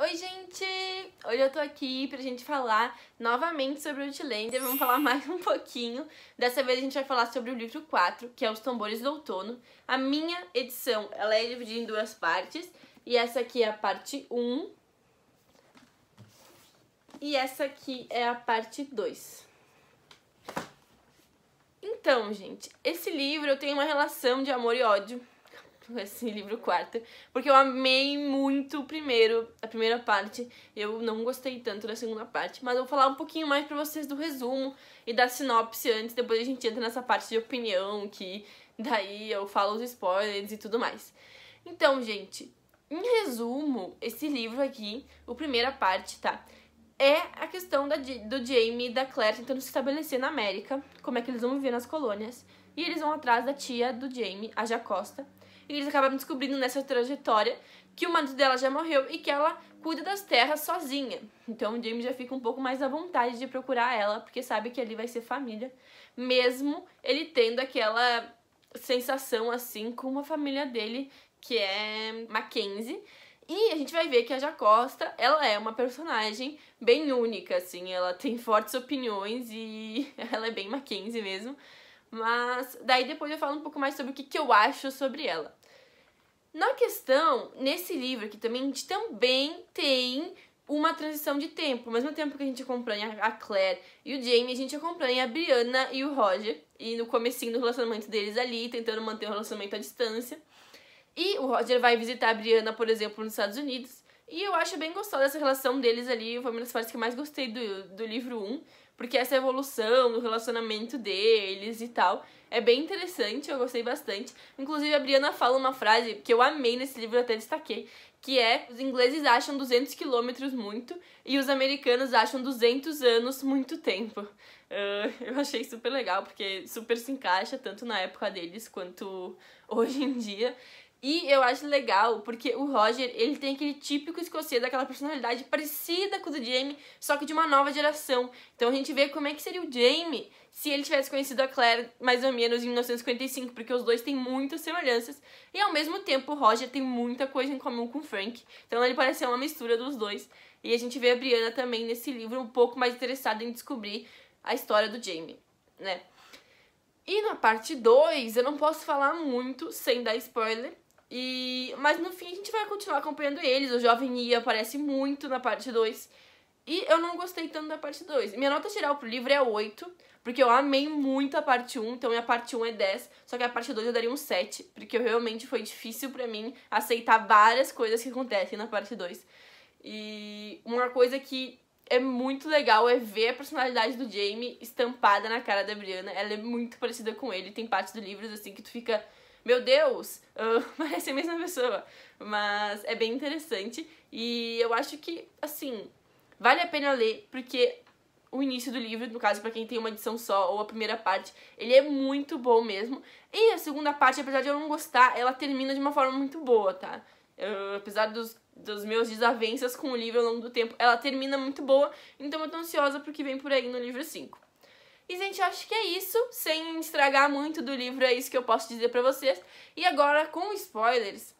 Oi, gente! Hoje eu tô aqui pra gente falar novamente sobre o Outlander, vamos falar mais um pouquinho. Dessa vez a gente vai falar sobre o livro 4, que é Os Tambores do Outono. A minha edição, ela é dividida em duas partes, e essa aqui é a parte 1, e essa aqui é a parte 2. Então, gente, esse livro eu tenho uma relação de amor e ódio esse livro quarto, porque eu amei muito o primeiro, a primeira parte, eu não gostei tanto da segunda parte, mas eu vou falar um pouquinho mais pra vocês do resumo e da sinopse antes, depois a gente entra nessa parte de opinião, que daí eu falo os spoilers e tudo mais. Então, gente, em resumo, esse livro aqui, a primeira parte, tá? É a questão da, do Jamie e da Claire tentando se estabelecer na América, como é que eles vão viver nas colônias, e eles vão atrás da tia do Jamie, a Jacosta, e eles acabam descobrindo nessa trajetória que o marido dela já morreu e que ela cuida das terras sozinha. Então o James já fica um pouco mais à vontade de procurar ela, porque sabe que ali vai ser família, mesmo ele tendo aquela sensação assim com a família dele, que é Mackenzie. E a gente vai ver que a Jacosta, ela é uma personagem bem única, assim, ela tem fortes opiniões e ela é bem Mackenzie mesmo. Mas daí depois eu falo um pouco mais sobre o que, que eu acho sobre ela. Na questão, nesse livro aqui também, a gente também tem uma transição de tempo. Ao mesmo tempo que a gente acompanha a Claire e o Jamie, a gente acompanha a Brianna e o Roger. E no comecinho do relacionamento deles ali, tentando manter o relacionamento à distância. E o Roger vai visitar a Brianna, por exemplo, nos Estados Unidos. E eu acho bem gostosa essa relação deles ali. Foi uma das partes que eu mais gostei do, do livro 1 porque essa evolução do relacionamento deles e tal é bem interessante, eu gostei bastante. Inclusive, a Briana fala uma frase que eu amei nesse livro, até destaquei, que é: os ingleses acham 200 quilômetros muito e os americanos acham 200 anos muito tempo. Uh, eu achei super legal, porque super se encaixa tanto na época deles quanto hoje em dia. E eu acho legal porque o Roger, ele tem aquele típico escocês, aquela personalidade parecida com o do Jamie, só que de uma nova geração. Então a gente vê como é que seria o Jamie se ele tivesse conhecido a Claire mais ou menos em 1955, porque os dois têm muitas semelhanças. E ao mesmo tempo o Roger tem muita coisa em comum com o Frank. Então ele parece ser uma mistura dos dois. E a gente vê a Brianna também nesse livro um pouco mais interessada em descobrir a história do Jamie, né? E na parte 2, eu não posso falar muito sem dar spoiler, e, mas no fim a gente vai continuar acompanhando eles. O jovem I aparece muito na parte 2. E eu não gostei tanto da parte 2. Minha nota geral pro livro é 8, porque eu amei muito a parte 1, então minha parte 1 é 10, só que a parte 2 eu daria um 7, porque realmente foi difícil para mim aceitar várias coisas que acontecem na parte 2. E uma coisa que é muito legal é ver a personalidade do Jamie estampada na cara da Brianna. Ela é muito parecida com ele. Tem partes do livro assim que tu fica meu Deus, uh, parece a mesma pessoa. Mas é bem interessante e eu acho que, assim, vale a pena ler porque o início do livro, no caso, para quem tem uma edição só, ou a primeira parte, ele é muito bom mesmo. E a segunda parte, apesar de eu não gostar, ela termina de uma forma muito boa, tá? apesar dos, dos meus desavenças com o livro ao longo do tempo, ela termina muito boa, então eu tô ansiosa porque que vem por aí no livro 5. E, gente, acho que é isso. Sem estragar muito do livro, é isso que eu posso dizer pra vocês. E agora, com spoilers,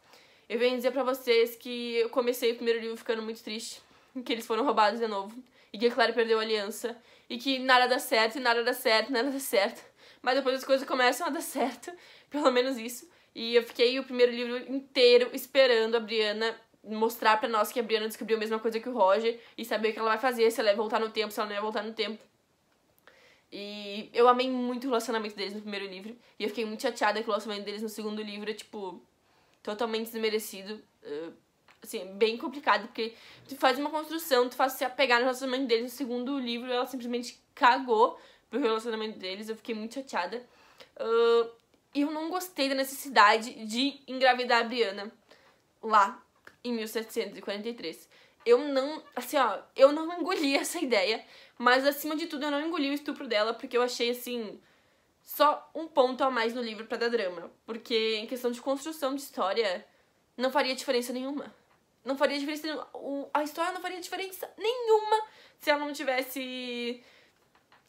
eu venho dizer pra vocês que eu comecei o primeiro livro ficando muito triste. Que eles foram roubados de novo. E que a Clara perdeu a aliança. E que nada dá certo, e nada dá certo, nada dá certo. Mas depois as coisas começam a dar certo. Pelo menos isso. E eu fiquei o primeiro livro inteiro esperando a Briana mostrar para nós que a Briana descobriu a mesma coisa que o Roger e saber o que ela vai fazer, se ela vai voltar no tempo, se ela não vai voltar no tempo. E eu amei muito o relacionamento deles no primeiro livro. E eu fiquei muito chateada que o relacionamento deles no segundo livro é, tipo, totalmente desmerecido. Eh, assim, bem complicado, porque tu faz uma construção, tu faz se apegar no relacionamento deles no segundo livro, ela simplesmente cagou pro relacionamento deles. Eu fiquei muito chateada. Eh, e eu não gostei da necessidade de engravidar a Briana lá em 1743 eu não, assim, ó, eu não engoli essa ideia, mas acima de tudo eu não engoli o estupro dela porque eu achei assim só um ponto a mais no livro para dar drama, porque em questão de construção de história não faria diferença nenhuma. Não faria diferença nenhuma. O, a história não faria diferença nenhuma se ela não tivesse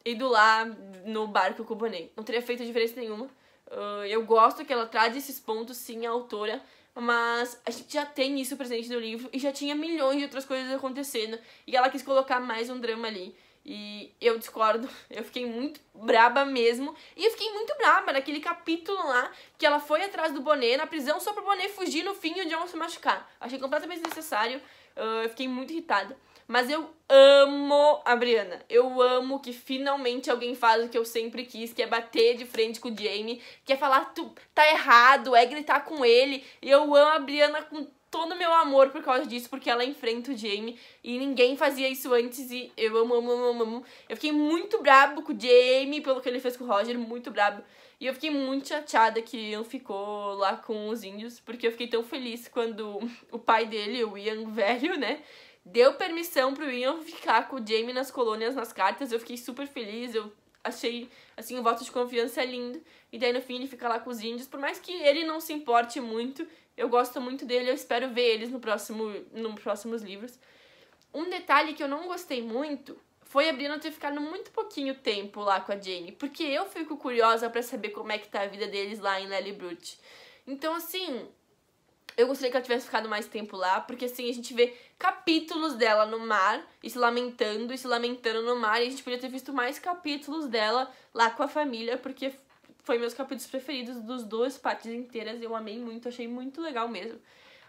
ido lá no barco com o Bonet. Não teria feito diferença nenhuma. Uh, eu gosto que ela traz esses pontos, sim, a autora mas a gente já tem isso presente no livro e já tinha milhões de outras coisas acontecendo. E ela quis colocar mais um drama ali. E eu discordo, eu fiquei muito braba mesmo. E eu fiquei muito braba naquele capítulo lá que ela foi atrás do Bonet na prisão só pro Bonet fugir no fim e o John se machucar. Achei completamente desnecessário, uh, eu fiquei muito irritada. Mas eu amo a Brianna. Eu amo que finalmente alguém faz o que eu sempre quis, que é bater de frente com o Jamie, que é falar tu tá errado, é gritar com ele. E eu amo a Brianna com todo o meu amor por causa disso, porque ela enfrenta o Jamie e ninguém fazia isso antes e eu amo, amo, amo, amo. Eu fiquei muito brabo com o Jamie pelo que ele fez com o Roger, muito brabo. E eu fiquei muito chateada que Ian ficou lá com os índios, porque eu fiquei tão feliz quando o pai dele, o Ian velho, né, deu permissão pro Ian ficar com o Jamie nas colônias, nas cartas. Eu fiquei super feliz, eu achei, assim, o voto de confiança é lindo. E daí no fim ele fica lá com os índios, por mais que ele não se importe muito, eu gosto muito dele, eu espero ver eles no próximo, nos próximos livros. Um detalhe que eu não gostei muito foi a Brina ter ficado muito pouquinho tempo lá com a Jane, porque eu fico curiosa para saber como é que tá a vida deles lá em Lilliput. Então, assim, eu gostaria que ela tivesse ficado mais tempo lá, porque assim, a gente vê capítulos dela no mar, e se lamentando, e se lamentando no mar, e a gente podia ter visto mais capítulos dela lá com a família, porque foi meus capítulos preferidos dos duas partes inteiras, eu amei muito, achei muito legal mesmo.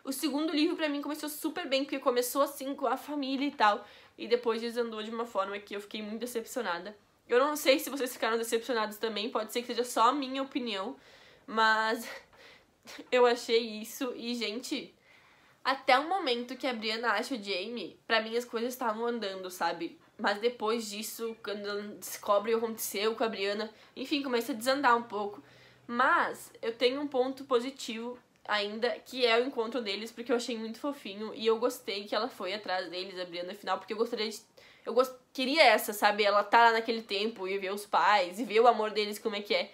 O segundo livro para mim começou super bem, porque começou assim com a família e tal, e depois desandou de uma forma que eu fiquei muito decepcionada. Eu não sei se vocês ficaram decepcionados também, pode ser que seja só a minha opinião, mas eu achei isso e, gente, até o momento que a Brianna acha o Jamie, para mim as coisas estavam andando, sabe? Mas depois disso, quando ela descobre o que aconteceu com a Brianna, enfim, começa a desandar um pouco. Mas eu tenho um ponto positivo ainda, que é o encontro deles, porque eu achei muito fofinho e eu gostei que ela foi atrás deles, a Brianna, final, porque eu gostaria de. Eu gost... queria essa, sabe? Ela tá lá naquele tempo e ver os pais e ver o amor deles, como é que é.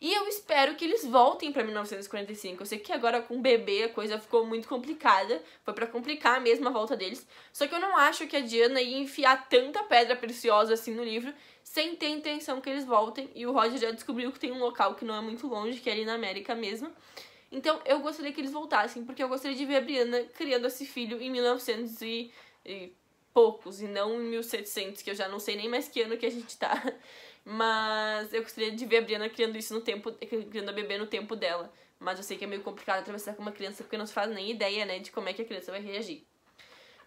E eu espero que eles voltem para 1945. Eu sei que agora com o bebê a coisa ficou muito complicada, foi para complicar mesmo a volta deles. Só que eu não acho que a Diana ia enfiar tanta pedra preciosa assim no livro sem ter intenção que eles voltem. E o Roger já descobriu que tem um local que não é muito longe, que é ali na América mesmo. Então eu gostaria que eles voltassem, porque eu gostaria de ver a Brianna criando esse filho em 1900 e, e poucos, e não em 1700, que eu já não sei nem mais que ano que a gente tá. Mas eu gostaria de ver a Brianna criando isso no tempo, criando a bebê no tempo dela. Mas eu sei que é meio complicado atravessar com uma criança porque não se faz nem ideia, né, de como é que a criança vai reagir.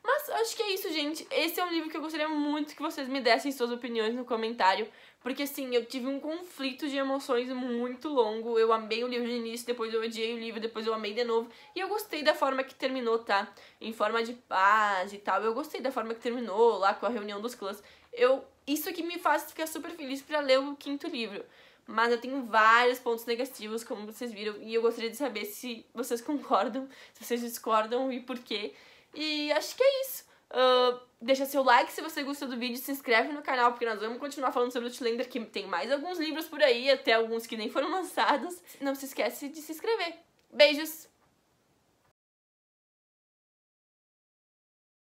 Mas acho que é isso, gente. Esse é um livro que eu gostaria muito que vocês me dessem suas opiniões no comentário. Porque, assim, eu tive um conflito de emoções muito longo. Eu amei o livro de início, depois eu odiei o livro, depois eu amei de novo. E eu gostei da forma que terminou, tá? Em forma de paz e tal. Eu gostei da forma que terminou, lá com a reunião dos clãs eu isso que me faz ficar super feliz para ler o quinto livro. Mas eu tenho vários pontos negativos, como vocês viram, e eu gostaria de saber se vocês concordam, se vocês discordam e por quê. E acho que é isso. Uh, deixa seu like se você gostou do vídeo, se inscreve no canal, porque nós vamos continuar falando sobre o Outlander, que tem mais alguns livros por aí, até alguns que nem foram lançados. Não se esquece de se inscrever. Beijos!